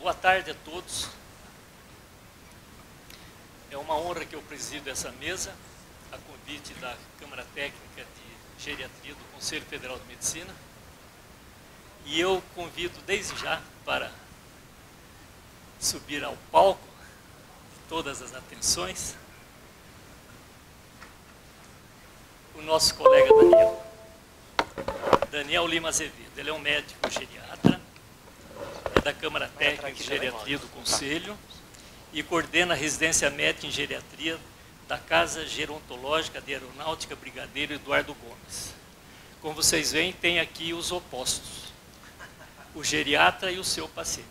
Boa tarde a todos. É uma honra que eu presido essa mesa, a convite da Câmara Técnica de Geriatria do Conselho Federal de Medicina. E eu convido desde já para subir ao palco de todas as atenções o nosso colega Daniel. Daniel Lima Azevedo, ele é um médico geriatra da Câmara Técnica de Geriatria do Conselho e coordena a residência médica em geriatria da Casa Gerontológica de Aeronáutica Brigadeiro Eduardo Gomes. Como vocês veem, tem aqui os opostos, o geriatra e o seu paciente.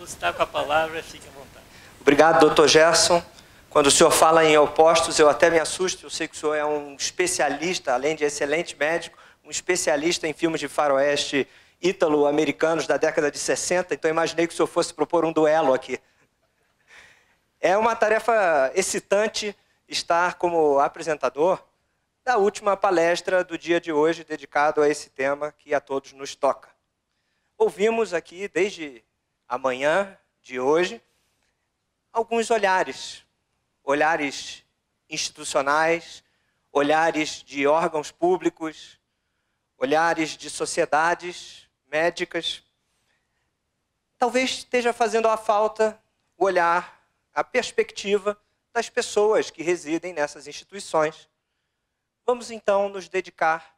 Está com a palavra, fique à vontade. Obrigado, doutor Gerson. Quando o senhor fala em opostos, eu até me assusto. Eu sei que o senhor é um especialista, além de excelente médico, um especialista em filmes de faroeste ítalo-americanos da década de 60, então imaginei que o senhor fosse propor um duelo aqui. É uma tarefa excitante estar como apresentador da última palestra do dia de hoje dedicado a esse tema que a todos nos toca. Ouvimos aqui desde amanhã de hoje alguns olhares, olhares institucionais, olhares de órgãos públicos, olhares de sociedades médicas, talvez esteja fazendo a falta o olhar, a perspectiva das pessoas que residem nessas instituições. Vamos então nos dedicar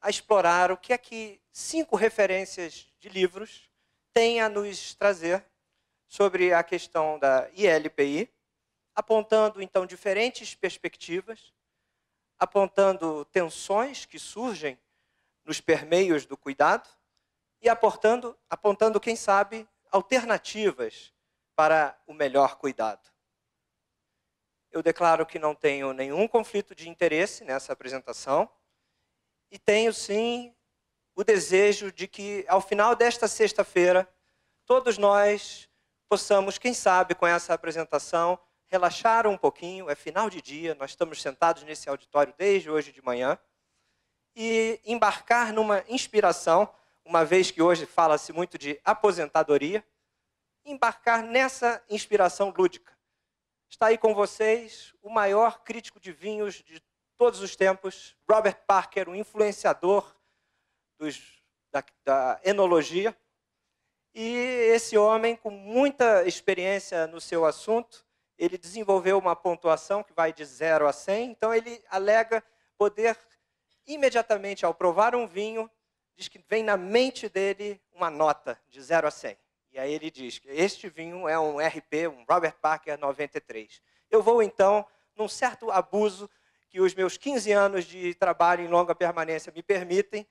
a explorar o que é que cinco referências de livros têm a nos trazer sobre a questão da ILPI, apontando então diferentes perspectivas, apontando tensões que surgem nos permeios do cuidado e aportando, apontando, quem sabe, alternativas para o melhor cuidado. Eu declaro que não tenho nenhum conflito de interesse nessa apresentação e tenho sim o desejo de que, ao final desta sexta-feira, todos nós possamos, quem sabe, com essa apresentação, relaxar um pouquinho. É final de dia, nós estamos sentados nesse auditório desde hoje de manhã e embarcar numa inspiração, uma vez que hoje fala-se muito de aposentadoria, embarcar nessa inspiração lúdica. Está aí com vocês o maior crítico de vinhos de todos os tempos, Robert Parker, um influenciador dos, da, da enologia. E esse homem, com muita experiência no seu assunto, ele desenvolveu uma pontuação que vai de 0 a 100, então ele alega poder imediatamente ao provar um vinho, diz que vem na mente dele uma nota de 0 a 100. E aí ele diz que este vinho é um RP, um Robert Parker 93. Eu vou então, num certo abuso que os meus 15 anos de trabalho em longa permanência me permitem,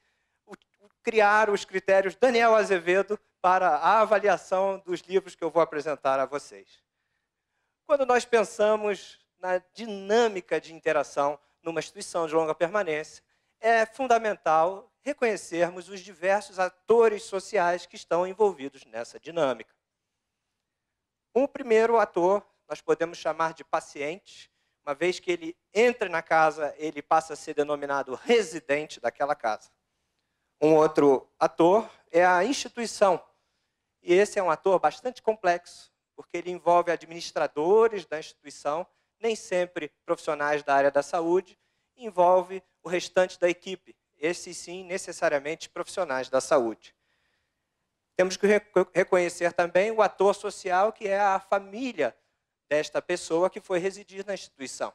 criar os critérios Daniel Azevedo para a avaliação dos livros que eu vou apresentar a vocês. Quando nós pensamos na dinâmica de interação numa instituição de longa permanência, é fundamental reconhecermos os diversos atores sociais que estão envolvidos nessa dinâmica. Um primeiro ator nós podemos chamar de paciente, uma vez que ele entra na casa, ele passa a ser denominado residente daquela casa. Um outro ator é a instituição. E esse é um ator bastante complexo, porque ele envolve administradores da instituição, nem sempre profissionais da área da saúde, envolve o restante da equipe, esses sim necessariamente profissionais da saúde. Temos que reconhecer também o ator social, que é a família desta pessoa que foi residir na instituição.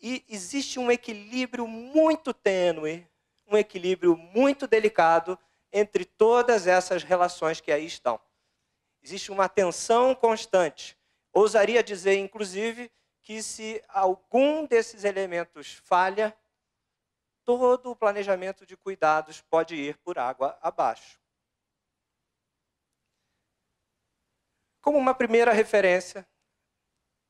E existe um equilíbrio muito tênue, um equilíbrio muito delicado entre todas essas relações que aí estão. Existe uma tensão constante. Ousaria dizer, inclusive, que se algum desses elementos falha, todo o planejamento de cuidados pode ir por água abaixo. Como uma primeira referência,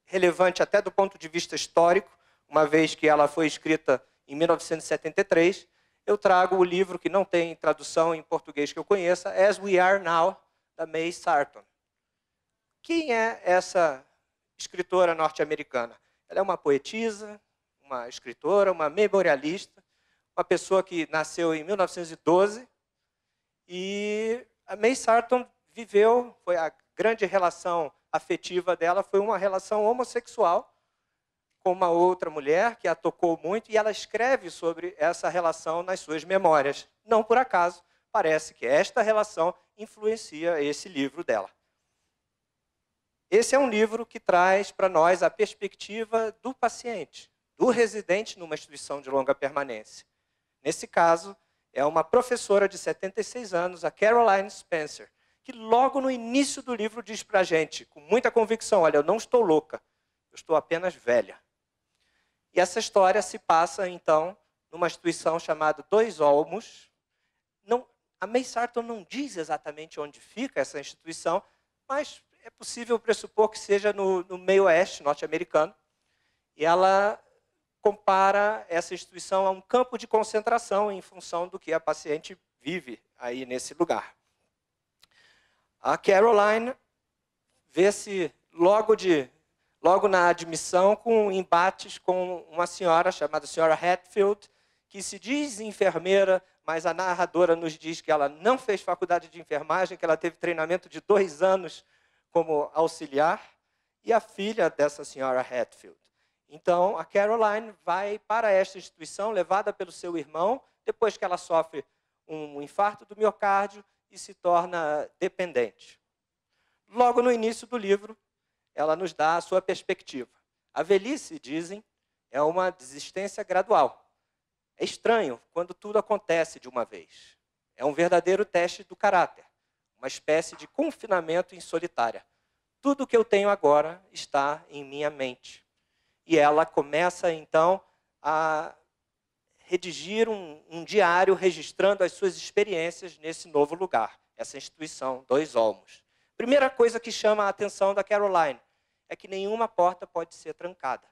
relevante até do ponto de vista histórico, uma vez que ela foi escrita em 1973, eu trago o livro que não tem tradução em português que eu conheça, As We Are Now, da May Sarton. Quem é essa escritora norte-americana? Ela é uma poetisa, uma escritora, uma memorialista, uma pessoa que nasceu em 1912 e a May Sarton viveu, foi a grande relação afetiva dela foi uma relação homossexual com uma outra mulher que a tocou muito e ela escreve sobre essa relação nas suas memórias. Não por acaso, parece que esta relação influencia esse livro dela. Esse é um livro que traz para nós a perspectiva do paciente, do residente numa instituição de longa permanência. Nesse caso, é uma professora de 76 anos, a Caroline Spencer, que logo no início do livro diz para a gente, com muita convicção: olha, eu não estou louca, eu estou apenas velha. E essa história se passa, então, numa instituição chamada Dois Olmos. Não, a May Sarton não diz exatamente onde fica essa instituição, mas é possível pressupor que seja no, no meio oeste norte-americano. E ela compara essa instituição a um campo de concentração em função do que a paciente vive aí nesse lugar. A Caroline vê-se logo de logo na admissão com embates com uma senhora chamada senhora Hatfield, que se diz enfermeira, mas a narradora nos diz que ela não fez faculdade de enfermagem, que ela teve treinamento de dois anos como auxiliar, e a filha dessa senhora Hatfield. Então, a Caroline vai para esta instituição, levada pelo seu irmão, depois que ela sofre um infarto do miocárdio e se torna dependente. Logo no início do livro, ela nos dá a sua perspectiva. A velhice, dizem, é uma desistência gradual. É estranho quando tudo acontece de uma vez. É um verdadeiro teste do caráter, uma espécie de confinamento em solitária. Tudo o que eu tenho agora está em minha mente e ela começa então a redigir um, um diário registrando as suas experiências nesse novo lugar, essa instituição, dois olmos. Primeira coisa que chama a atenção da Caroline é que nenhuma porta pode ser trancada.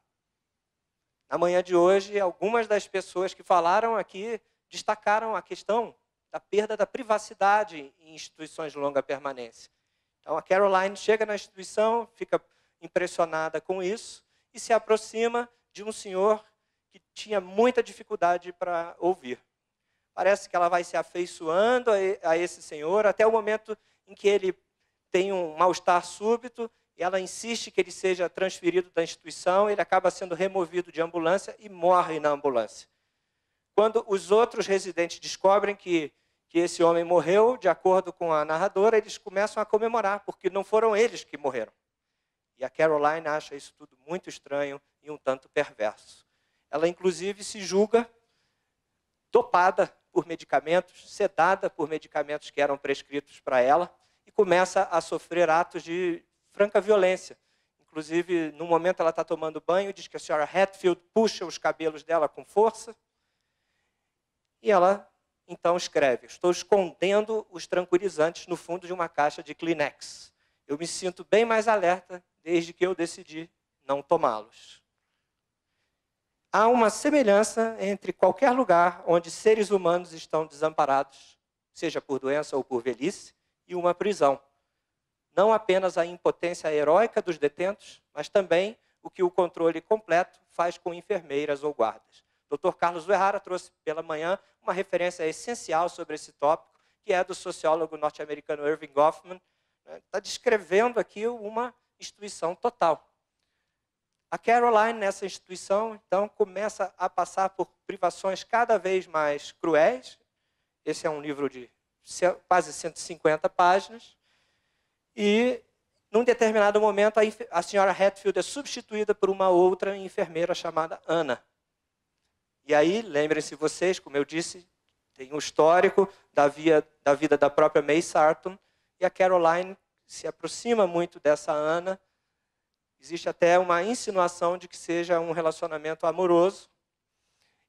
Na manhã de hoje, algumas das pessoas que falaram aqui destacaram a questão da perda da privacidade em instituições de longa permanência. Então, a Caroline chega na instituição, fica impressionada com isso, e se aproxima de um senhor que tinha muita dificuldade para ouvir. Parece que ela vai se afeiçoando a esse senhor até o momento em que ele tem um mal-estar súbito ela insiste que ele seja transferido da instituição, ele acaba sendo removido de ambulância e morre na ambulância. Quando os outros residentes descobrem que, que esse homem morreu, de acordo com a narradora, eles começam a comemorar, porque não foram eles que morreram. E a Caroline acha isso tudo muito estranho e um tanto perverso. Ela, inclusive, se julga dopada por medicamentos, sedada por medicamentos que eram prescritos para ela e começa a sofrer atos de franca violência. Inclusive, no momento ela está tomando banho, diz que a senhora Hatfield puxa os cabelos dela com força. E ela então escreve: Estou escondendo os tranquilizantes no fundo de uma caixa de Kleenex. Eu me sinto bem mais alerta desde que eu decidi não tomá-los. Há uma semelhança entre qualquer lugar onde seres humanos estão desamparados, seja por doença ou por velhice, e uma prisão. Não apenas a impotência heróica dos detentos, mas também o que o controle completo faz com enfermeiras ou guardas. Dr. Carlos Ferrara trouxe pela manhã uma referência essencial sobre esse tópico, que é do sociólogo norte-americano Irving Goffman. Está né? descrevendo aqui uma instituição total. A Caroline, nessa instituição, então, começa a passar por privações cada vez mais cruéis. Esse é um livro de quase 150 páginas. E, num determinado momento, a, a senhora Hatfield é substituída por uma outra enfermeira chamada Ana. E aí, lembrem-se vocês, como eu disse, tem um histórico da, via, da vida da própria May Sarton, e a Caroline se aproxima muito dessa Ana. Existe até uma insinuação de que seja um relacionamento amoroso.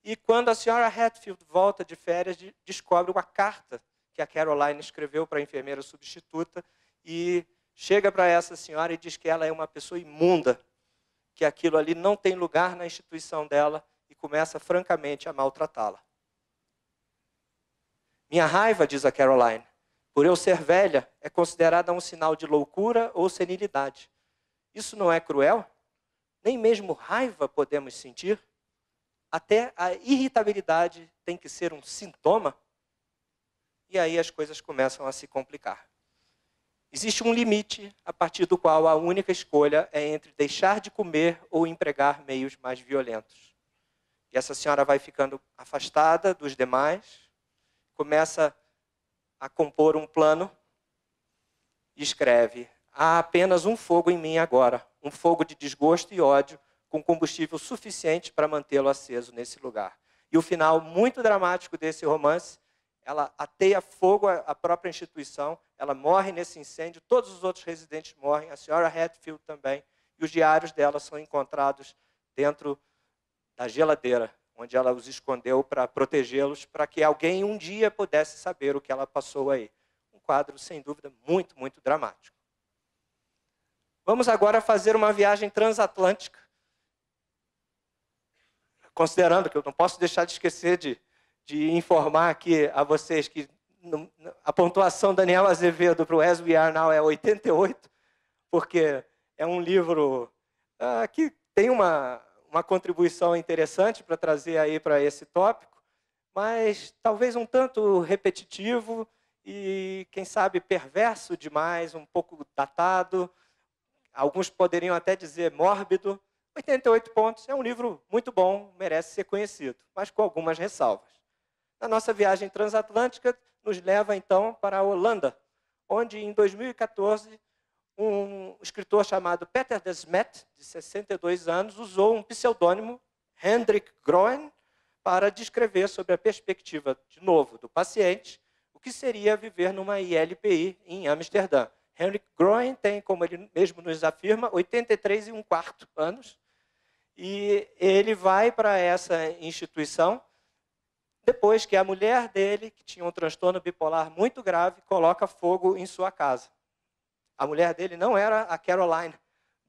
E quando a senhora Hatfield volta de férias, descobre uma carta que a Caroline escreveu para a enfermeira substituta e chega para essa senhora e diz que ela é uma pessoa imunda, que aquilo ali não tem lugar na instituição dela e começa francamente a maltratá-la. Minha raiva, diz a Caroline, por eu ser velha, é considerada um sinal de loucura ou senilidade. Isso não é cruel? Nem mesmo raiva podemos sentir? Até a irritabilidade tem que ser um sintoma? E aí as coisas começam a se complicar. Existe um limite a partir do qual a única escolha é entre deixar de comer ou empregar meios mais violentos. E essa senhora vai ficando afastada dos demais, começa a a compor um plano, escreve: Há apenas um fogo em mim agora, um fogo de desgosto e ódio, com combustível suficiente para mantê-lo aceso nesse lugar. E o final muito dramático desse romance, ela ateia fogo à própria instituição, ela morre nesse incêndio, todos os outros residentes morrem, a senhora Hatfield também, e os diários dela são encontrados dentro da geladeira onde ela os escondeu para protegê-los, para que alguém um dia pudesse saber o que ela passou aí. Um quadro, sem dúvida, muito, muito dramático. Vamos agora fazer uma viagem transatlântica. Considerando que eu não posso deixar de esquecer de, de informar aqui a vocês que a pontuação Daniel Azevedo para o As We Are Now é 88, porque é um livro ah, que tem uma uma contribuição interessante para trazer aí para esse tópico, mas talvez um tanto repetitivo e, quem sabe, perverso demais, um pouco datado. Alguns poderiam até dizer mórbido. 88 pontos é um livro muito bom, merece ser conhecido, mas com algumas ressalvas. A nossa viagem transatlântica nos leva então para a Holanda, onde em 2014 um escritor chamado Peter Desmet, de 62 anos, usou um pseudônimo, Hendrik Groen, para descrever sobre a perspectiva, de novo, do paciente, o que seria viver numa ILPI em Amsterdã. Hendrik Groen tem, como ele mesmo nos afirma, 83 e um quarto anos, e ele vai para essa instituição depois que a mulher dele, que tinha um transtorno bipolar muito grave, coloca fogo em sua casa. A mulher dele não era a Caroline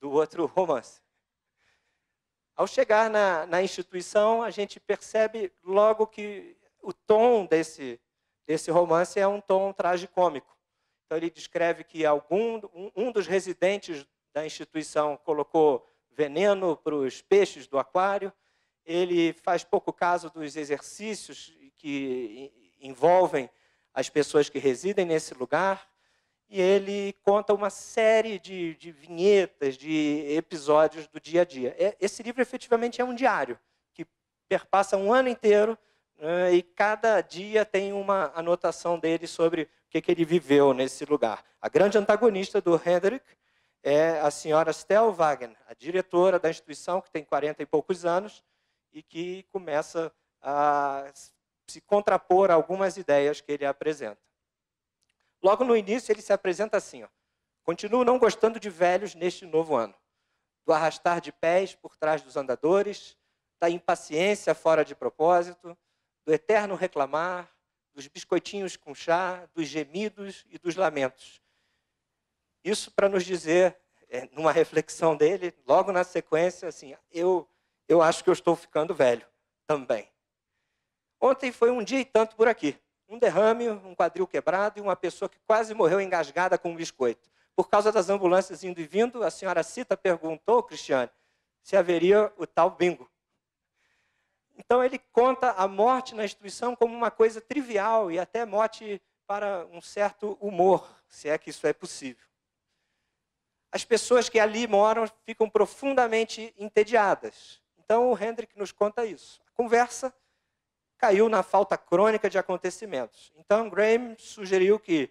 do outro romance. Ao chegar na, na instituição, a gente percebe logo que o tom desse, desse romance é um tom tragicômico. Então, ele descreve que algum, um, um dos residentes da instituição colocou veneno para os peixes do aquário, ele faz pouco caso dos exercícios que envolvem as pessoas que residem nesse lugar, e ele conta uma série de, de vinhetas, de episódios do dia a dia. É, esse livro efetivamente é um diário que perpassa um ano inteiro né, e cada dia tem uma anotação dele sobre o que, que ele viveu nesse lugar. A grande antagonista do Hendrik é a senhora Stel a diretora da instituição, que tem 40 e poucos anos e que começa a se contrapor a algumas ideias que ele apresenta. Logo no início, ele se apresenta assim: ó, Continuo não gostando de velhos neste novo ano, do arrastar de pés por trás dos andadores, da impaciência fora de propósito, do eterno reclamar, dos biscoitinhos com chá, dos gemidos e dos lamentos. Isso para nos dizer, é, numa reflexão dele, logo na sequência, assim, eu, eu acho que eu estou ficando velho também. Ontem foi um dia e tanto por aqui um derrame, um quadril quebrado e uma pessoa que quase morreu engasgada com um biscoito. Por causa das ambulâncias indo e vindo, a senhora Cita perguntou, Cristiane, se haveria o tal bingo. Então ele conta a morte na instituição como uma coisa trivial e até morte para um certo humor, se é que isso é possível. As pessoas que ali moram ficam profundamente entediadas. Então o Hendrick nos conta isso. A conversa caiu na falta crônica de acontecimentos. Então, Graham sugeriu que,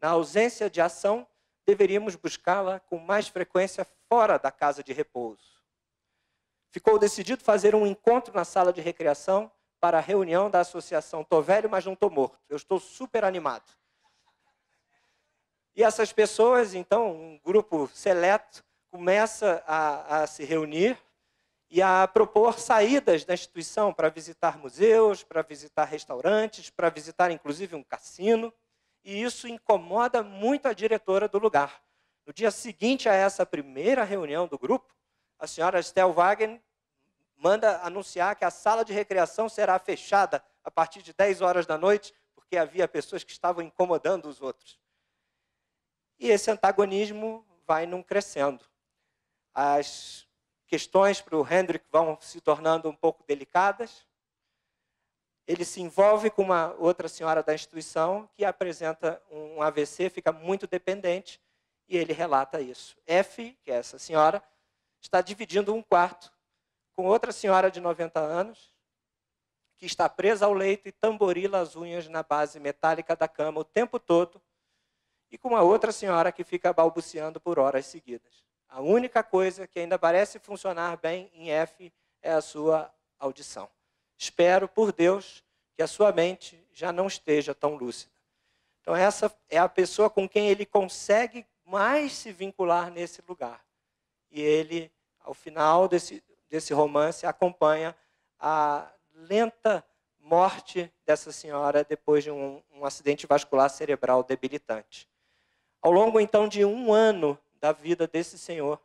na ausência de ação, deveríamos buscá-la com mais frequência fora da casa de repouso. Ficou decidido fazer um encontro na sala de recreação para a reunião da associação. "Estou velho, mas não estou morto. Eu estou super animado. E essas pessoas, então, um grupo seleto, começa a, a se reunir e a propor saídas da instituição para visitar museus, para visitar restaurantes, para visitar inclusive um cassino. E isso incomoda muito a diretora do lugar. No dia seguinte a essa primeira reunião do grupo, a senhora Stellwagen manda anunciar que a sala de recreação será fechada a partir de 10 horas da noite, porque havia pessoas que estavam incomodando os outros. E esse antagonismo vai num crescendo. As questões para o Hendrik vão se tornando um pouco delicadas. Ele se envolve com uma outra senhora da instituição que apresenta um AVC, fica muito dependente e ele relata isso. F, que é essa senhora, está dividindo um quarto com outra senhora de 90 anos que está presa ao leito e tamborila as unhas na base metálica da cama o tempo todo e com uma outra senhora que fica balbuciando por horas seguidas. A única coisa que ainda parece funcionar bem em F é a sua audição. Espero, por Deus, que a sua mente já não esteja tão lúcida. Então, essa é a pessoa com quem ele consegue mais se vincular nesse lugar. E ele, ao final desse, desse romance, acompanha a lenta morte dessa senhora depois de um, um acidente vascular cerebral debilitante. Ao longo, então, de um ano da vida desse senhor.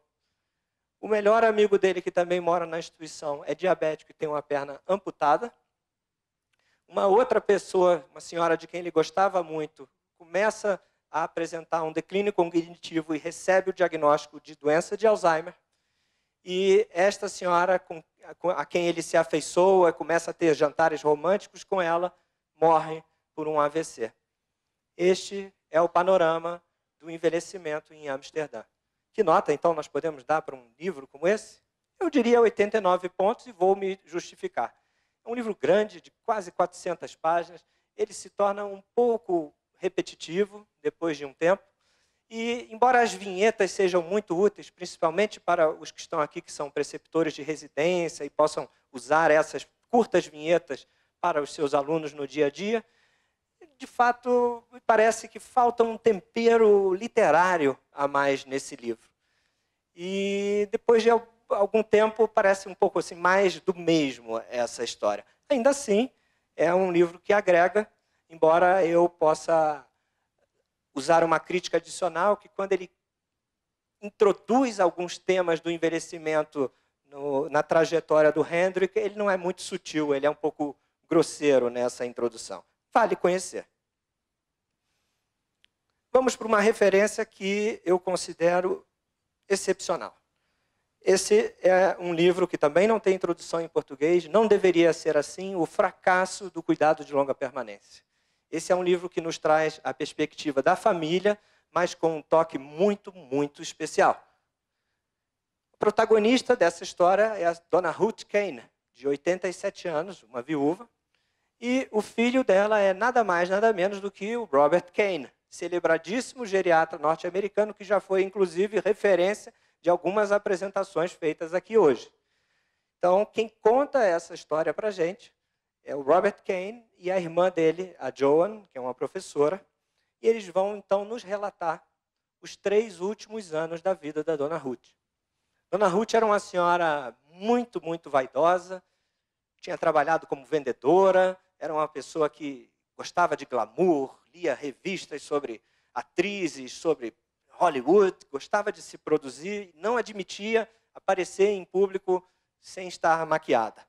O melhor amigo dele, que também mora na instituição, é diabético e tem uma perna amputada. Uma outra pessoa, uma senhora de quem ele gostava muito, começa a apresentar um declínio cognitivo e recebe o diagnóstico de doença de Alzheimer. E esta senhora, a quem ele se afeiçoa, começa a ter jantares românticos com ela, morre por um AVC. Este é o panorama do envelhecimento em Amsterdã. Que nota, então, nós podemos dar para um livro como esse? Eu diria 89 pontos e vou me justificar. É um livro grande, de quase 400 páginas. Ele se torna um pouco repetitivo depois de um tempo. E, embora as vinhetas sejam muito úteis, principalmente para os que estão aqui, que são preceptores de residência e possam usar essas curtas vinhetas para os seus alunos no dia a dia, de fato, parece que falta um tempero literário a mais nesse livro. E depois de algum tempo, parece um pouco assim, mais do mesmo essa história. Ainda assim, é um livro que agrega, embora eu possa usar uma crítica adicional, que quando ele introduz alguns temas do envelhecimento no, na trajetória do Hendrick, ele não é muito sutil, ele é um pouco grosseiro nessa introdução vale conhecer. Vamos para uma referência que eu considero excepcional. Esse é um livro que também não tem introdução em português, não deveria ser assim, O Fracasso do Cuidado de Longa Permanência. Esse é um livro que nos traz a perspectiva da família, mas com um toque muito, muito especial. O protagonista dessa história é a dona Ruth Kane, de 87 anos, uma viúva, e o filho dela é nada mais, nada menos do que o Robert Kane, celebradíssimo geriatra norte-americano que já foi, inclusive, referência de algumas apresentações feitas aqui hoje. Então, quem conta essa história para a gente é o Robert Kane e a irmã dele, a Joan, que é uma professora, e eles vão, então, nos relatar os três últimos anos da vida da Dona Ruth. Dona Ruth era uma senhora muito, muito vaidosa, tinha trabalhado como vendedora, era uma pessoa que gostava de glamour, lia revistas sobre atrizes, sobre Hollywood, gostava de se produzir, não admitia aparecer em público sem estar maquiada.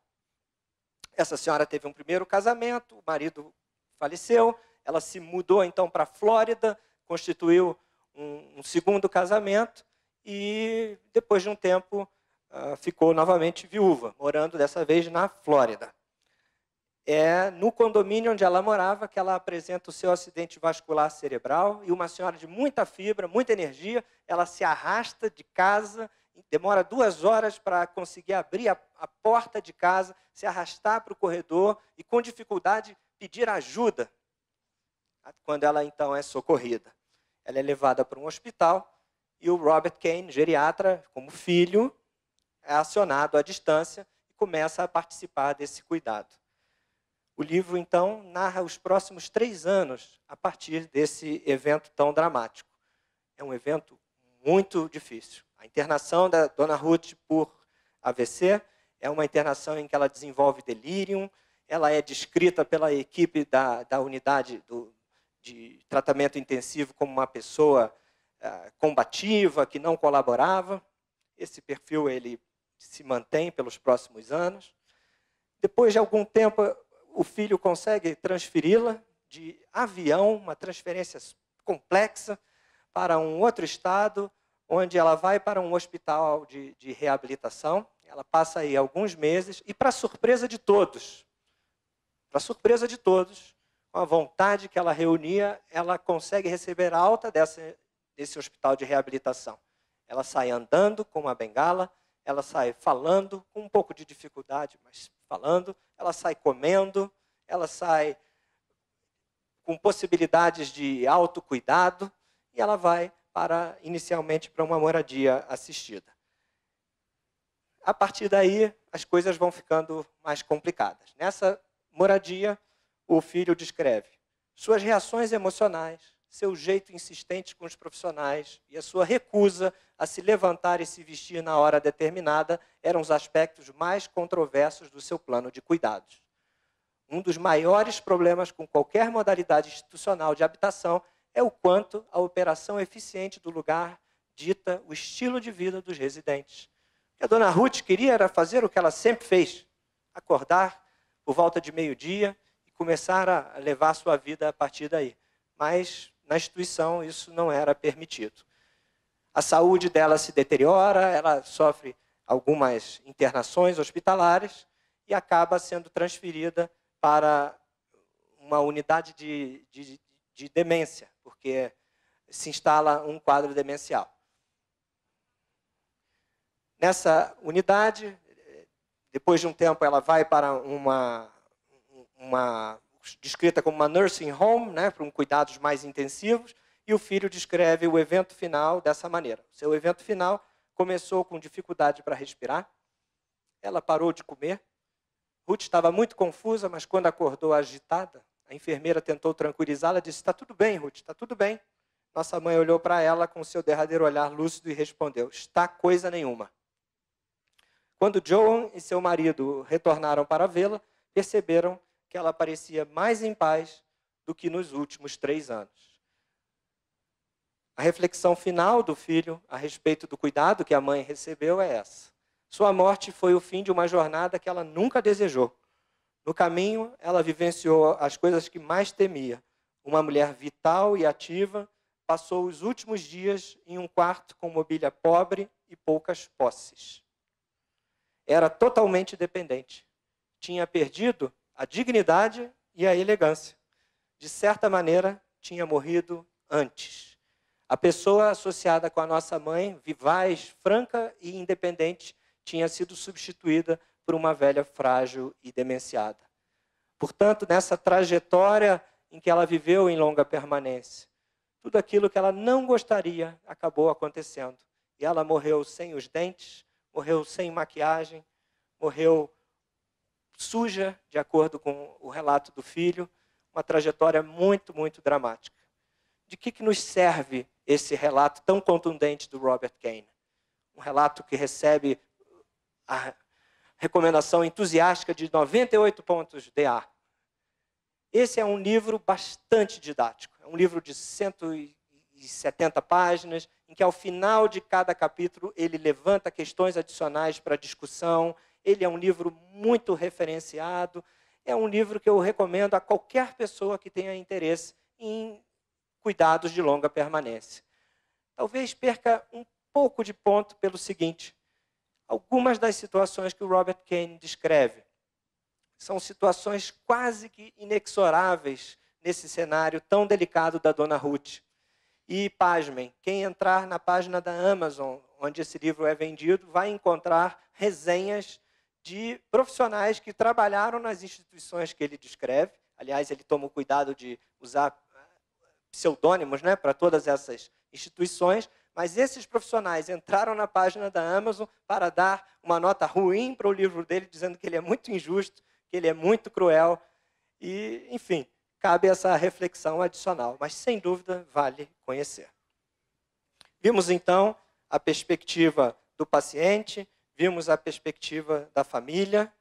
Essa senhora teve um primeiro casamento, o marido faleceu, ela se mudou então para a Flórida, constituiu um, um, segundo casamento e depois de um tempo ah, ficou novamente viúva, morando dessa vez na Flórida é no condomínio onde ela morava que ela apresenta o seu acidente vascular cerebral e uma senhora de muita fibra, muita energia, ela se arrasta de casa, demora duas horas para conseguir abrir a, a porta de casa, se arrastar para o corredor e com dificuldade pedir ajuda quando ela então é socorrida. Ela é levada para um hospital e o Robert Kane, geriatra, como filho, é acionado à distância e começa a participar desse cuidado. O livro, então, narra os próximos três anos a partir desse evento tão dramático. É um evento muito difícil. A internação da Dona Ruth por AVC é uma internação em que ela desenvolve delírio, ela é descrita pela equipe da, da unidade do, de tratamento intensivo como uma pessoa eh, combativa, que não colaborava. Esse perfil ele se mantém pelos próximos anos. Depois de algum tempo, o filho consegue transferi-la de avião, uma transferência complexa, para um outro estado, onde ela vai para um hospital de, de reabilitação. Ela passa aí alguns meses e, para surpresa de todos, para surpresa de todos, com a vontade que ela reunia, ela consegue receber alta dessa, desse hospital de reabilitação. Ela sai andando com uma bengala, ela sai falando com um pouco de dificuldade, mas falando, ela sai comendo, ela sai com possibilidades de autocuidado e ela vai para inicialmente para uma moradia assistida. A partir daí, as coisas vão ficando mais complicadas. Nessa moradia, o filho descreve suas reações emocionais, seu jeito insistente com os profissionais e a sua recusa a se levantar e se vestir na hora determinada eram os aspectos mais controversos do seu plano de cuidados. Um dos maiores problemas com qualquer modalidade institucional de habitação é o quanto a operação eficiente do lugar dita o estilo de vida dos residentes. O que a dona Ruth queria era fazer o que ela sempre fez: acordar por volta de meio-dia e começar a levar sua vida a partir daí. Mas na instituição isso não era permitido. A saúde dela se deteriora, ela sofre algumas internações hospitalares e acaba sendo transferida para uma unidade de, de, de demência, porque se instala um quadro demencial. Nessa unidade, depois de um tempo, ela vai para uma, uma descrita como uma nursing home, né, para um cuidados mais intensivos, e o filho descreve o evento final dessa maneira. Seu evento final começou com dificuldade para respirar, ela parou de comer. Ruth estava muito confusa, mas quando acordou agitada, a enfermeira tentou tranquilizá-la, disse: "Está tudo bem, Ruth, está tudo bem". Nossa mãe olhou para ela com seu derradeiro olhar lúcido e respondeu: "Está coisa nenhuma". Quando Joan e seu marido retornaram para vê-la, perceberam que ela parecia mais em paz do que nos últimos três anos. A reflexão final do filho a respeito do cuidado que a mãe recebeu é essa. Sua morte foi o fim de uma jornada que ela nunca desejou. No caminho, ela vivenciou as coisas que mais temia. Uma mulher vital e ativa passou os últimos dias em um quarto com mobília pobre e poucas posses. Era totalmente dependente. Tinha perdido a dignidade e a elegância. De certa maneira, tinha morrido antes. A pessoa associada com a nossa mãe, vivaz, franca e independente, tinha sido substituída por uma velha frágil e demenciada. Portanto, nessa trajetória em que ela viveu em longa permanência, tudo aquilo que ela não gostaria acabou acontecendo. E ela morreu sem os dentes, morreu sem maquiagem, morreu suja, de acordo com o relato do filho, uma trajetória muito, muito dramática. De que, que nos serve esse relato tão contundente do Robert Kane? Um relato que recebe a recomendação entusiástica de 98 pontos DA. Esse é um livro bastante didático. É um livro de 170 páginas, em que ao final de cada capítulo ele levanta questões adicionais para discussão, ele é um livro muito referenciado, é um livro que eu recomendo a qualquer pessoa que tenha interesse em cuidados de longa permanência. Talvez perca um pouco de ponto pelo seguinte: algumas das situações que o Robert Kane descreve são situações quase que inexoráveis nesse cenário tão delicado da Dona Ruth. E, pasmem, quem entrar na página da Amazon, onde esse livro é vendido, vai encontrar resenhas de profissionais que trabalharam nas instituições que ele descreve. Aliás, ele toma o cuidado de usar eh, pseudônimos né, para todas essas instituições, mas esses profissionais entraram na página da Amazon para dar uma nota ruim para o livro dele, dizendo que ele é muito injusto, que ele é muito cruel, e, enfim, cabe essa reflexão adicional, mas sem dúvida vale conhecer. Vimos então a perspectiva do paciente, vimos a perspectiva da família.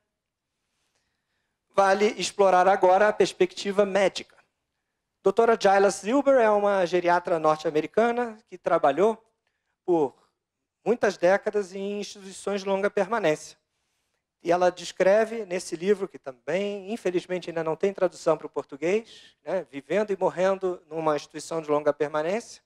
Vale explorar agora a perspectiva médica. Doutora Jaila Silber é uma geriatra norte-americana que trabalhou por muitas décadas em instituições de longa permanência. E ela descreve nesse livro, que também, infelizmente, ainda não tem tradução para o português, né? Vivendo e Morrendo numa Instituição de Longa Permanência,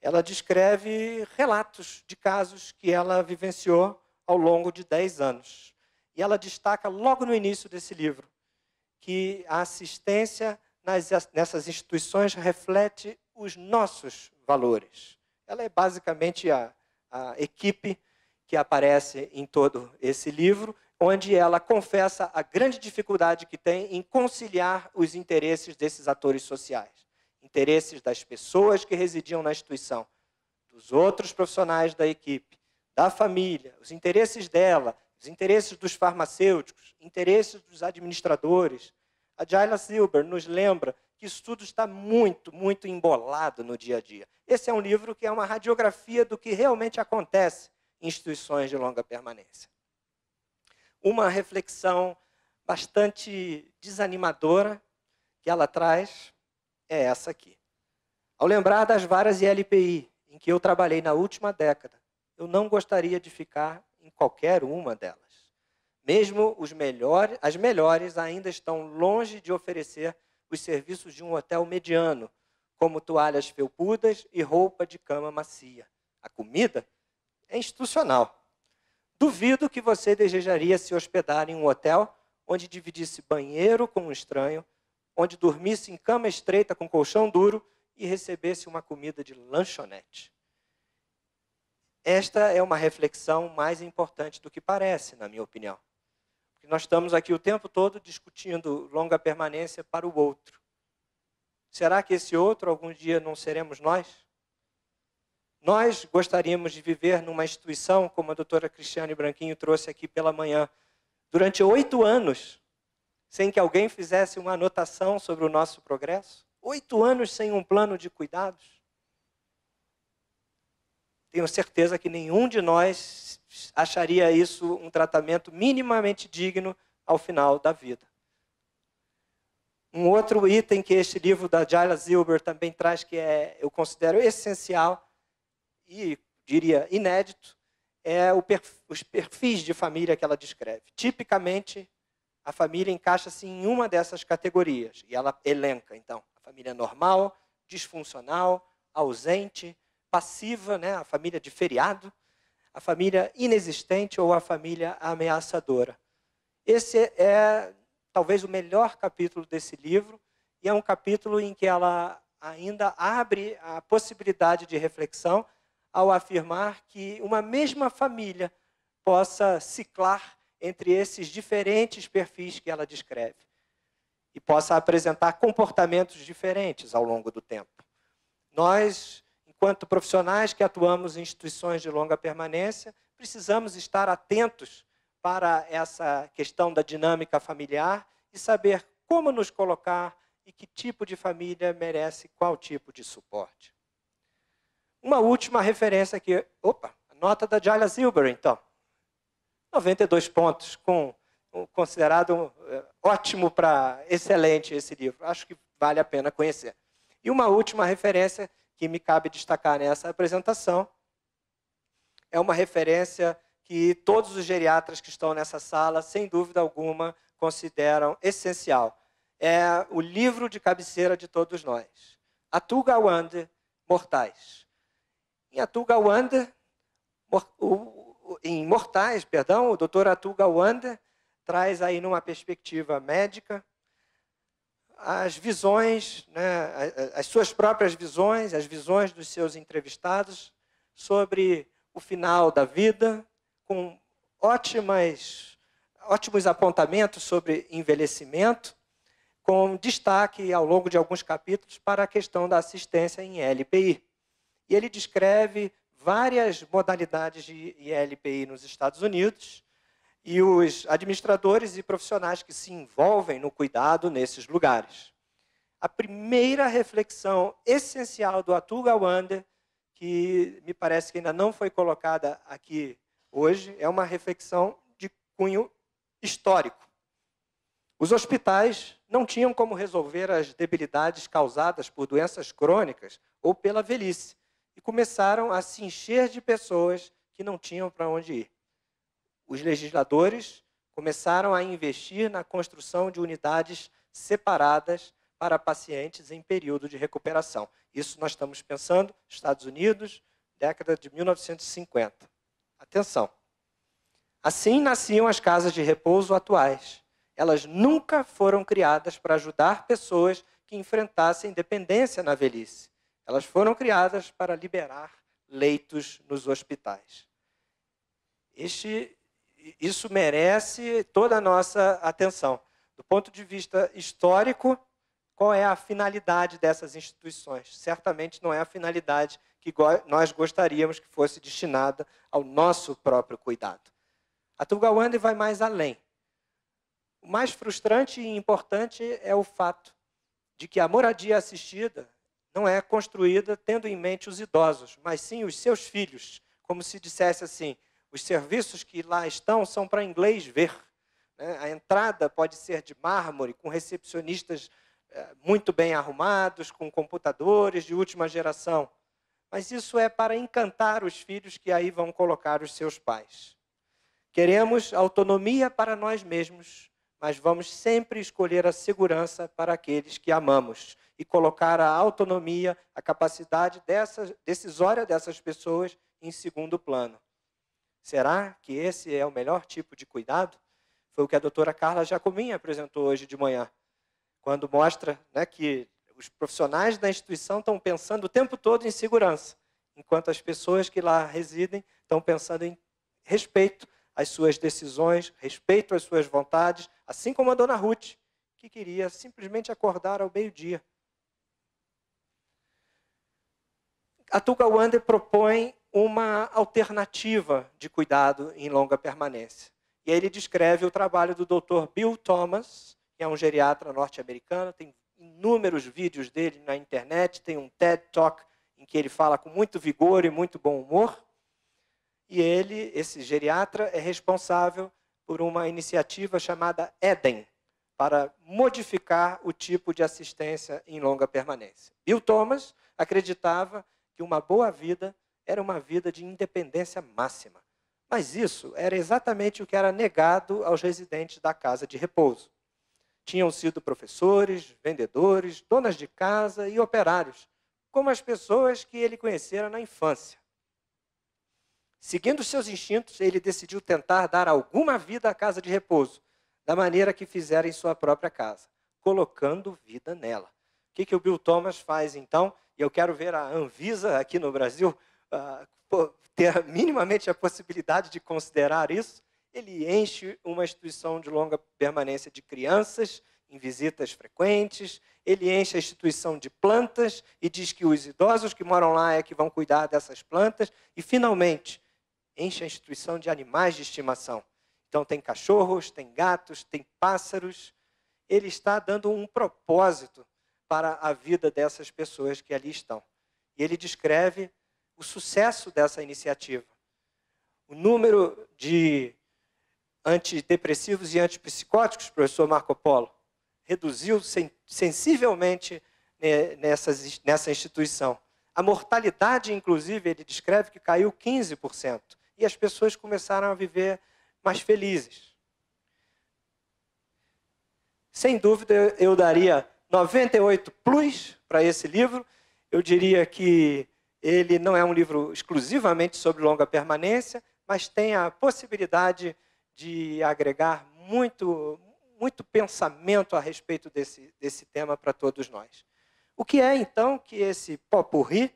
ela descreve relatos de casos que ela vivenciou ao longo de 10 anos. E ela destaca logo no início desse livro que a assistência nas, nessas instituições reflete os nossos valores. Ela é basicamente a, a equipe que aparece em todo esse livro, onde ela confessa a grande dificuldade que tem em conciliar os interesses desses atores sociais interesses das pessoas que residiam na instituição, dos outros profissionais da equipe da família, os interesses dela, os interesses dos farmacêuticos, interesses dos administradores. A Jayla Silber nos lembra que isso tudo está muito, muito embolado no dia a dia. Esse é um livro que é uma radiografia do que realmente acontece em instituições de longa permanência. Uma reflexão bastante desanimadora que ela traz é essa aqui. Ao lembrar das várias ILPI em que eu trabalhei na última década, eu não gostaria de ficar em qualquer uma delas. Mesmo melhores, as melhores ainda estão longe de oferecer os serviços de um hotel mediano, como toalhas felpudas e roupa de cama macia. A comida é institucional. Duvido que você desejaria se hospedar em um hotel onde dividisse banheiro com um estranho, onde dormisse em cama estreita com colchão duro e recebesse uma comida de lanchonete. Esta é uma reflexão mais importante do que parece, na minha opinião. Porque nós estamos aqui o tempo todo discutindo longa permanência para o outro. Será que esse outro algum dia não seremos nós? Nós gostaríamos de viver numa instituição como a doutora Cristiane Branquinho trouxe aqui pela manhã, durante oito anos, sem que alguém fizesse uma anotação sobre o nosso progresso? Oito anos sem um plano de cuidados? Tenho certeza que nenhum de nós acharia isso um tratamento minimamente digno ao final da vida. Um outro item que este livro da Jaila Zilber também traz, que é, eu considero essencial e diria inédito, é os perfis de família que ela descreve. Tipicamente, a família encaixa-se em uma dessas categorias. E ela elenca, então, a família normal, disfuncional, ausente, passiva, né? a família de feriado, a família inexistente ou a família ameaçadora. Esse é, é talvez o melhor capítulo desse livro e é um capítulo em que ela ainda abre a possibilidade de reflexão ao afirmar que uma mesma família possa ciclar entre esses diferentes perfis que ela descreve e possa apresentar comportamentos diferentes ao longo do tempo. Nós Enquanto profissionais que atuamos em instituições de longa permanência, precisamos estar atentos para essa questão da dinâmica familiar e saber como nos colocar e que tipo de família merece qual tipo de suporte. Uma última referência aqui. Opa, nota da Jaila Zilber, então. 92 pontos, com, considerado eh, ótimo para excelente esse livro. Acho que vale a pena conhecer. E uma última referência que me cabe destacar nessa apresentação. É uma referência que todos os geriatras que estão nessa sala, sem dúvida alguma, consideram essencial. É o livro de cabeceira de todos nós. Atuga Gawande Mortais. Em Atuga Gawande em Mortais, perdão, o doutor Atuga Gawande traz aí numa perspectiva médica as visões, né, as suas próprias visões, as visões dos seus entrevistados sobre o final da vida, com ótimas, ótimos apontamentos sobre envelhecimento, com destaque ao longo de alguns capítulos para a questão da assistência em LPI. E ele descreve várias modalidades de LPI nos Estados Unidos e os administradores e profissionais que se envolvem no cuidado nesses lugares. A primeira reflexão essencial do Atuga Wander, que me parece que ainda não foi colocada aqui hoje, é uma reflexão de cunho histórico. Os hospitais não tinham como resolver as debilidades causadas por doenças crônicas ou pela velhice e começaram a se encher de pessoas que não tinham para onde ir os legisladores começaram a investir na construção de unidades separadas para pacientes em período de recuperação. Isso nós estamos pensando, Estados Unidos, década de 1950. Atenção. Assim nasciam as casas de repouso atuais. Elas nunca foram criadas para ajudar pessoas que enfrentassem dependência na velhice. Elas foram criadas para liberar leitos nos hospitais. Este isso merece toda a nossa atenção. Do ponto de vista histórico, qual é a finalidade dessas instituições? Certamente não é a finalidade que nós gostaríamos que fosse destinada ao nosso próprio cuidado. A Tungawanda vai mais além. O mais frustrante e importante é o fato de que a moradia assistida não é construída tendo em mente os idosos, mas sim os seus filhos, como se dissesse assim: os serviços que lá estão são para inglês ver. Né? A entrada pode ser de mármore, com recepcionistas eh, muito bem arrumados, com computadores de última geração. Mas isso é para encantar os filhos que aí vão colocar os seus pais. Queremos autonomia para nós mesmos, mas vamos sempre escolher a segurança para aqueles que amamos e colocar a autonomia, a capacidade dessa, decisória dessas pessoas em segundo plano. Será que esse é o melhor tipo de cuidado? Foi o que a doutora Carla Jacomim apresentou hoje de manhã, quando mostra né, que os profissionais da instituição estão pensando o tempo todo em segurança, enquanto as pessoas que lá residem estão pensando em respeito às suas decisões, respeito às suas vontades, assim como a dona Ruth, que queria simplesmente acordar ao meio-dia a Tuga Wander propõe uma alternativa de cuidado em longa permanência. E aí ele descreve o trabalho do Dr. Bill Thomas, que é um geriatra norte-americano, tem inúmeros vídeos dele na internet, tem um TED Talk em que ele fala com muito vigor e muito bom humor. E ele, esse geriatra, é responsável por uma iniciativa chamada EDEN, para modificar o tipo de assistência em longa permanência. Bill Thomas acreditava que uma boa vida era uma vida de independência máxima. Mas isso era exatamente o que era negado aos residentes da casa de repouso. Tinham sido professores, vendedores, donas de casa e operários, como as pessoas que ele conhecera na infância. Seguindo seus instintos, ele decidiu tentar dar alguma vida à casa de repouso, da maneira que fizera em sua própria casa, colocando vida nela. O que, que o Bill Thomas faz então? E eu quero ver a Anvisa aqui no Brasil uh, ter minimamente a possibilidade de considerar isso. Ele enche uma instituição de longa permanência de crianças em visitas frequentes, ele enche a instituição de plantas e diz que os idosos que moram lá é que vão cuidar dessas plantas, e finalmente enche a instituição de animais de estimação. Então tem cachorros, tem gatos, tem pássaros. Ele está dando um propósito para a vida dessas pessoas que ali estão. E ele descreve o sucesso dessa iniciativa. O número de antidepressivos e antipsicóticos, professor Marco Polo, reduziu sensivelmente nessa instituição. A mortalidade, inclusive, ele descreve que caiu 15%. E as pessoas começaram a viver mais felizes. Sem dúvida, eu daria 98 plus para esse livro. Eu diria que ele não é um livro exclusivamente sobre longa permanência, mas tem a possibilidade de agregar muito, muito pensamento a respeito desse, desse tema para todos nós. O que é, então, que esse popurri,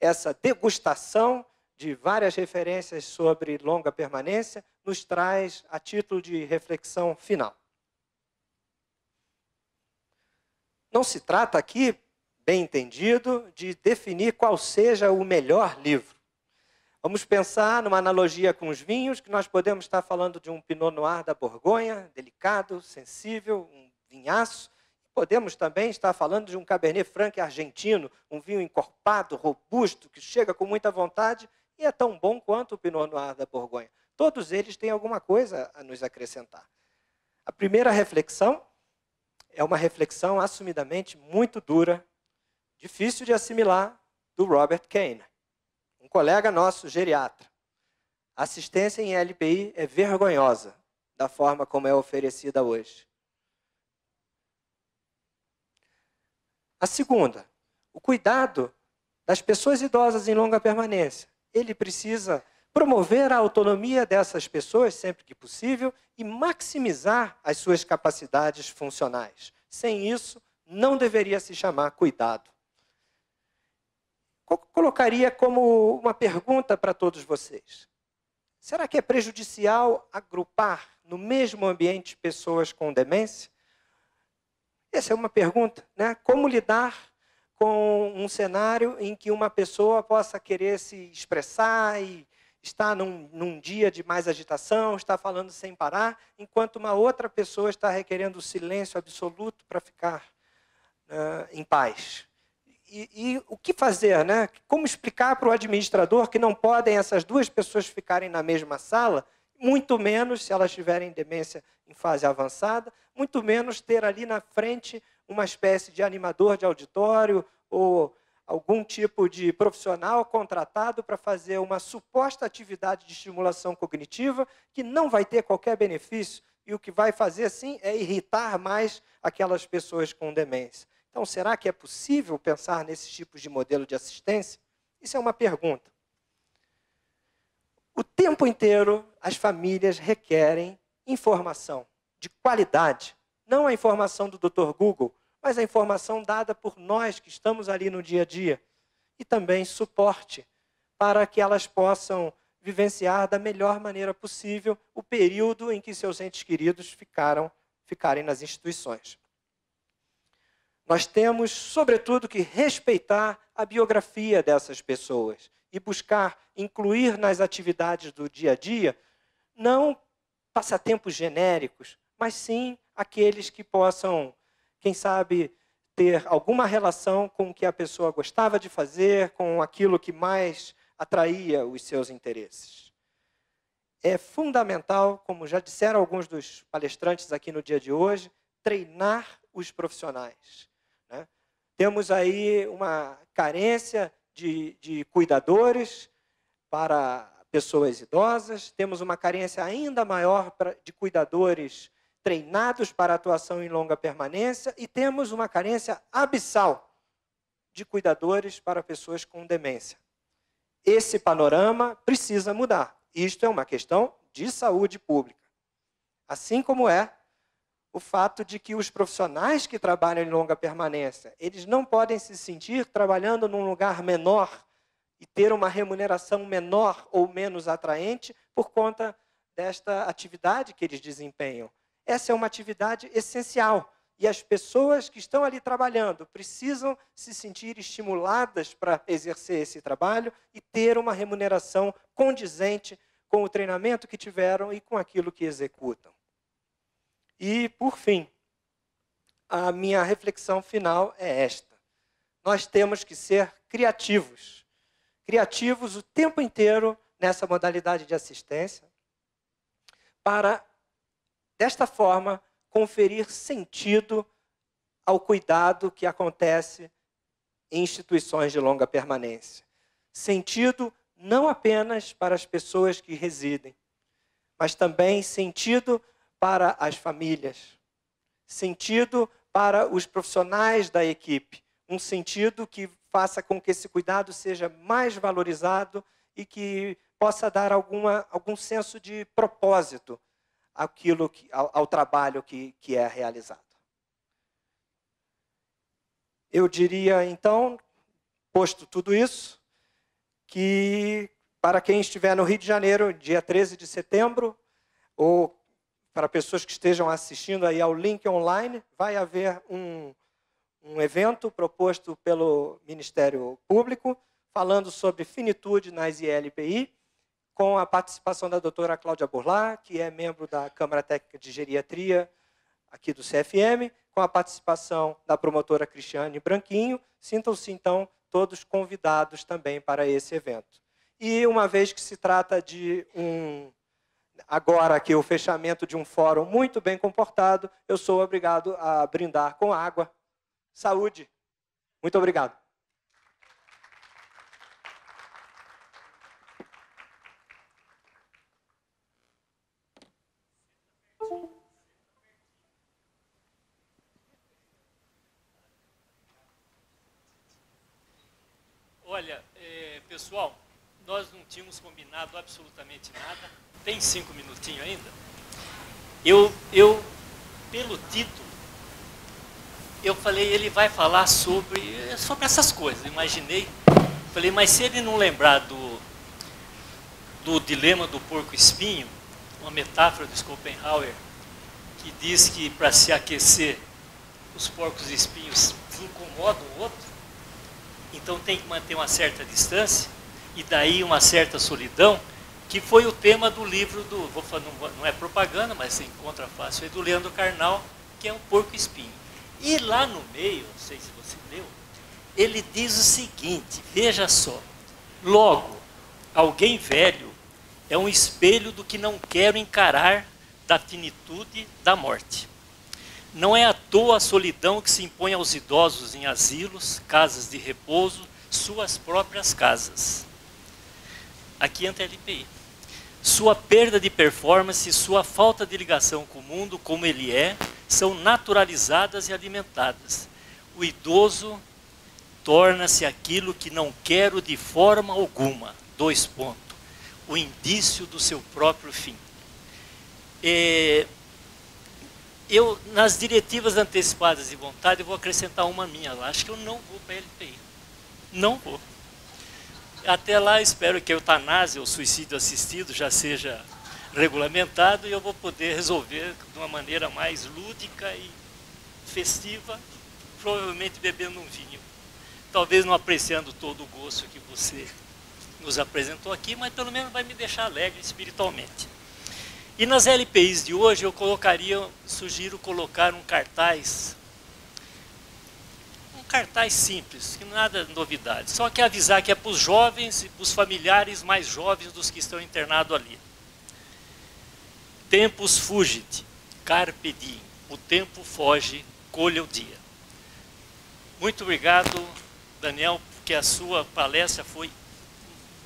essa degustação de várias referências sobre longa permanência, nos traz a título de reflexão final? Não se trata aqui, bem entendido, de definir qual seja o melhor livro. Vamos pensar numa analogia com os vinhos, que nós podemos estar falando de um Pinot Noir da Borgonha, delicado, sensível, um vinhaço. Podemos também estar falando de um Cabernet Franc argentino, um vinho encorpado, robusto, que chega com muita vontade e é tão bom quanto o Pinot Noir da Borgonha. Todos eles têm alguma coisa a nos acrescentar. A primeira reflexão é uma reflexão assumidamente muito dura, difícil de assimilar, do Robert Kane, um colega nosso geriatra. A assistência em LPI é vergonhosa da forma como é oferecida hoje. A segunda, o cuidado das pessoas idosas em longa permanência. Ele precisa promover a autonomia dessas pessoas sempre que possível e maximizar as suas capacidades funcionais. Sem isso, não deveria se chamar cuidado. Colocaria como uma pergunta para todos vocês: será que é prejudicial agrupar no mesmo ambiente pessoas com demência? Essa é uma pergunta, né? Como lidar com um cenário em que uma pessoa possa querer se expressar e está num, num, dia de mais agitação, está falando sem parar, enquanto uma outra pessoa está requerendo silêncio absoluto para ficar uh, em paz. E, e, o que fazer, né? Como explicar para o administrador que não podem essas duas pessoas ficarem na mesma sala, muito menos se elas tiverem demência em fase avançada, muito menos ter ali na frente uma espécie de animador de auditório ou algum tipo de profissional contratado para fazer uma suposta atividade de estimulação cognitiva que não vai ter qualquer benefício e o que vai fazer sim é irritar mais aquelas pessoas com demência. Então, será que é possível pensar nesses tipos de modelo de assistência? Isso é uma pergunta. O tempo inteiro as famílias requerem informação de qualidade, não a informação do Dr. Google, mas a informação dada por nós que estamos ali no dia a dia. E também suporte para que elas possam vivenciar da melhor maneira possível o período em que seus entes queridos ficaram, ficarem nas instituições. Nós temos, sobretudo, que respeitar a biografia dessas pessoas e buscar incluir nas atividades do dia a dia não passatempos genéricos, mas sim aqueles que possam quem sabe ter alguma relação com o que a pessoa gostava de fazer, com aquilo que mais atraía os seus interesses. É fundamental, como já disseram alguns dos palestrantes aqui no dia de hoje, treinar os profissionais. Né? Temos aí uma carência de, de cuidadores para pessoas idosas, temos uma carência ainda maior pra, de cuidadores treinados para atuação em longa permanência e temos uma carência abissal de cuidadores para pessoas com demência. Esse panorama precisa mudar. Isto é uma questão de saúde pública. Assim como é o fato de que os profissionais que trabalham em longa permanência, eles não podem se sentir trabalhando num lugar menor e ter uma remuneração menor ou menos atraente por conta desta atividade que eles desempenham. Essa é uma atividade essencial e as pessoas que estão ali trabalhando precisam se sentir estimuladas para exercer esse trabalho e ter uma remuneração condizente com o treinamento que tiveram e com aquilo que executam. E, por fim, a minha reflexão final é esta: nós temos que ser criativos. Criativos o tempo inteiro nessa modalidade de assistência para desta forma, conferir sentido ao cuidado que acontece em instituições de longa permanência. Sentido não apenas para as pessoas que residem, mas também sentido para as famílias, sentido para os profissionais da equipe, um sentido que faça com que esse cuidado seja mais valorizado e que possa dar alguma, algum senso de propósito aquilo que, ao, ao trabalho que, que é realizado. Eu diria, então, posto tudo isso, que para quem estiver no Rio de Janeiro, dia 13 de setembro, ou para pessoas que estejam assistindo aí ao link online, vai haver um, um evento proposto pelo Ministério Público falando sobre finitude nas ILPI com a participação da doutora Cláudia Burlá, que é membro da Câmara Técnica de Geriatria aqui do CFM, com a participação da promotora Cristiane Branquinho. Sintam-se, então, todos convidados também para esse evento. E uma vez que se trata de um agora aqui o fechamento de um fórum muito bem comportado, eu sou obrigado a brindar com água. Saúde. Muito obrigado. pessoal, nós não tínhamos combinado absolutamente nada. Tem cinco minutinhos ainda? Eu, eu, pelo título, eu falei, ele vai falar sobre, é sobre essas coisas. Imaginei, falei, mas se ele não lembrar do, do dilema do porco espinho, uma metáfora de Schopenhauer, que diz que para se aquecer, os porcos espinhos incomodam o outro, então tem que manter uma certa distância e daí uma certa solidão, que foi o tema do livro do, vou falar, não é propaganda, mas se encontra fácil, é do Leandro Carnal, que é um porco espinho. E lá no meio, não sei se você leu, ele diz o seguinte, veja só, logo, alguém velho é um espelho do que não quero encarar da finitude da morte. Não é à toa a solidão que se impõe aos idosos em asilos, casas de repouso, suas próprias casas. Aqui entra a LPI. Sua perda de performance e sua falta de ligação com o mundo como ele é são naturalizadas e alimentadas. O idoso torna-se aquilo que não quero de forma alguma. Dois pontos. O indício do seu próprio fim. É, eu, nas diretivas antecipadas de vontade, eu vou acrescentar uma minha lá. Acho que eu não vou para a LPI. Não vou. Até lá, espero que a eutanásia ou suicídio assistido já seja regulamentado e eu vou poder resolver de uma maneira mais lúdica e festiva, provavelmente bebendo um vinho. Talvez não apreciando todo o gosto que você nos apresentou aqui, mas pelo menos vai me deixar alegre espiritualmente. E nas LPIs de hoje eu colocaria, sugiro colocar um cartaz, um cartaz simples, que nada é novidade, só que avisar que é para os jovens e para os familiares mais jovens dos que estão internados ali. Tempos fugit, carpe diem, o tempo foge, colha o dia. Muito obrigado, Daniel, porque a sua palestra foi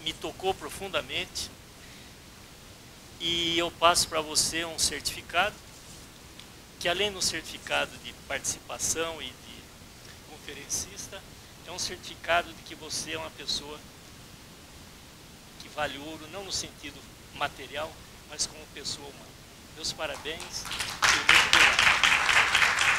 me tocou profundamente e eu passo para você um certificado, que além do certificado de participação e de conferencista, é um certificado de que você é uma pessoa que vale ouro, não no sentido material, mas como pessoa humana. Meus parabéns e muito obrigado.